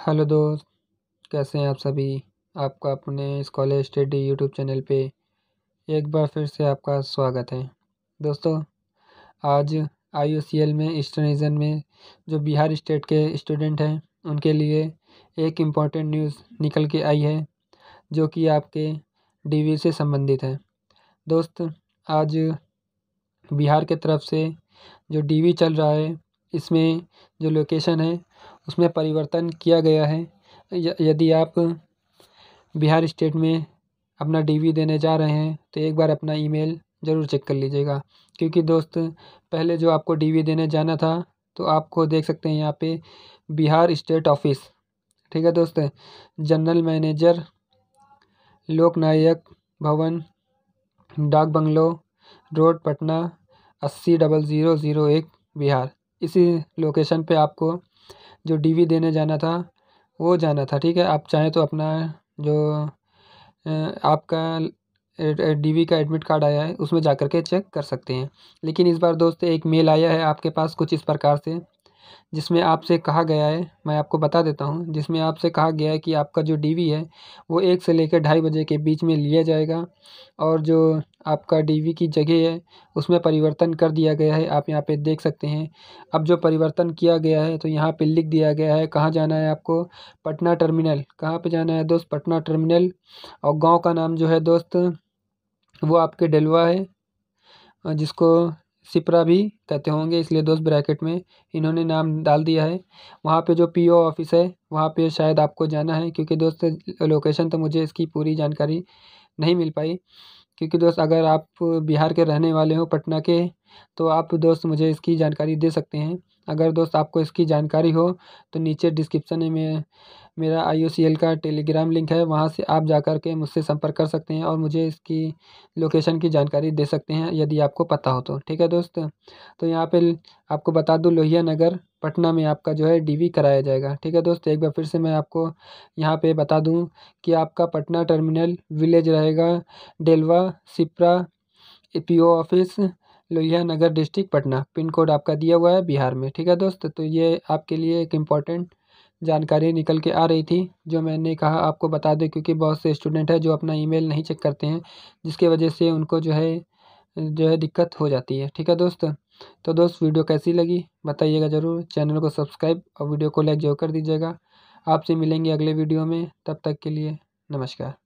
hello दोस्त कैसे हैं आप सभी आपका अपने कॉलेज स्टडी यूट्यूब चैनल पे एक बार फिर से आपका स्वागत है दोस्तों आज आई में ईस्टर्न रीजन में जो बिहार स्टेट के स्टूडेंट हैं उनके लिए एक इम्पॉर्टेंट न्यूज़ निकल के आई है जो कि आपके डी e से संबंधित है दोस्त आज बिहार के तरफ से जो डीवी e चल रहा है इसमें जो लोकेशन है उसमें परिवर्तन किया गया है यदि आप बिहार स्टेट में अपना डी वी देने जा रहे हैं तो एक बार अपना ईमेल ज़रूर चेक कर लीजिएगा क्योंकि दोस्त पहले जो आपको डी वी देने जाना था तो आपको देख सकते हैं यहाँ पे बिहार स्टेट ऑफिस ठीक है दोस्त जनरल मैनेजर लोकनायक भवन डाक बंगलो रोड पटना अस्सी डबल ज़ीरो ज़ीरो एक बिहार इसी लोकेशन पे आपको जो डी वी देने जाना था वो जाना था ठीक है आप चाहें तो अपना जो आपका डी वी का एडमिट कार्ड आया है उसमें जा कर के चेक कर सकते हैं लेकिन इस बार दोस्त एक मेल आया है आपके पास कुछ इस प्रकार से जिसमें आपसे कहा गया है मैं आपको बता देता हूँ जिसमें आपसे कहा गया है कि आपका जो डी है वो एक से लेकर ढाई बजे के बीच में लिया जाएगा और जो आपका डी की जगह है उसमें परिवर्तन कर दिया गया है आप यहाँ पे देख सकते हैं अब जो परिवर्तन किया गया है तो यहाँ पे लिख दिया गया है कहाँ जाना है आपको पटना टर्मिनल कहाँ पे जाना है दोस्त पटना टर्मिनल और गांव का नाम जो है दोस्त वो आपके डेलवा है जिसको सिपरा भी कहते होंगे इसलिए दोस्त ब्रैकेट में इन्होंने नाम डाल दिया है वहाँ पे जो पीओ ऑफिस है वहाँ पे शायद आपको जाना है क्योंकि दोस्त लोकेशन तो मुझे इसकी पूरी जानकारी नहीं मिल पाई क्योंकि दोस्त अगर आप बिहार के रहने वाले हो पटना के तो आप दोस्त मुझे इसकी जानकारी दे सकते हैं अगर दोस्त आपको इसकी जानकारी हो तो नीचे डिस्क्रिप्सन में मेरा आई का टेलीग्राम लिंक है वहाँ से आप जा कर के मुझसे संपर्क कर सकते हैं और मुझे इसकी लोकेशन की जानकारी दे सकते हैं यदि आपको पता हो तो ठीक है दोस्त तो यहाँ पे आपको बता दूँ लोहिया नगर पटना में आपका जो है डीवी कराया जाएगा ठीक है दोस्त एक बार फिर से मैं आपको यहाँ पे बता दूँ कि आपका पटना टर्मिनल विलेज रहेगा डेलवा सिप्रा ए office Lohia Nagar district Patna pin code आपका दिया हुआ है बिहार में ठीक है दोस्त तो ये आपके लिए एक इम्पॉर्टेंट जानकारी निकल के आ रही थी जो मैंने कहा आपको बता दें क्योंकि बहुत से स्टूडेंट हैं जो अपना ईमेल नहीं चेक करते हैं जिसके वजह से उनको जो है जो है दिक्कत हो जाती है ठीक है दोस्त तो दोस्त वीडियो कैसी लगी बताइएगा ज़रूर चैनल को सब्सक्राइब और वीडियो को लाइक जरूर कर दीजिएगा आपसे मिलेंगे अगले वीडियो में तब तक के लिए नमस्कार